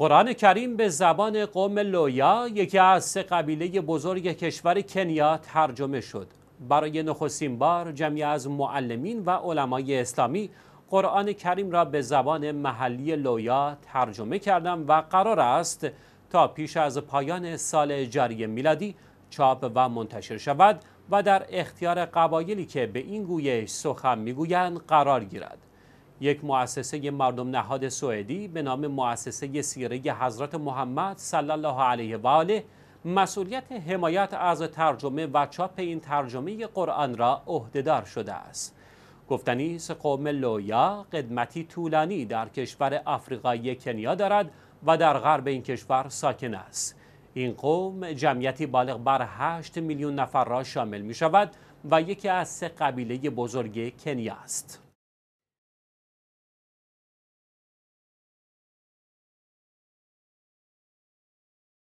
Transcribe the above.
قرآن کریم به زبان قوم لویا یکی از سه قبیله بزرگ کشور کنیا ترجمه شد برای نخستین بار جمعی از معلمین و علمای اسلامی قرآن کریم را به زبان محلی لویا ترجمه کردم و قرار است تا پیش از پایان سال جاری میلادی چاپ و منتشر شود و در اختیار قبایلی که به این گویش سخن میگویند قرار گیرد یک مؤسسه مردم نهاد سوئدی به نام مؤسسه سیره حضرت محمد صلی الله علیه و آله مسئولیت حمایت از ترجمه و چاپ این ترجمه قرآن را عهدهدار شده است گفتنی قوم لویا قدمتی طولانی در کشور آفریقایی کنیا دارد و در غرب این کشور ساکن است این قوم جمعیتی بالغ بر 8 میلیون نفر را شامل می شود و یکی از سه قبیله بزرگ کنیا است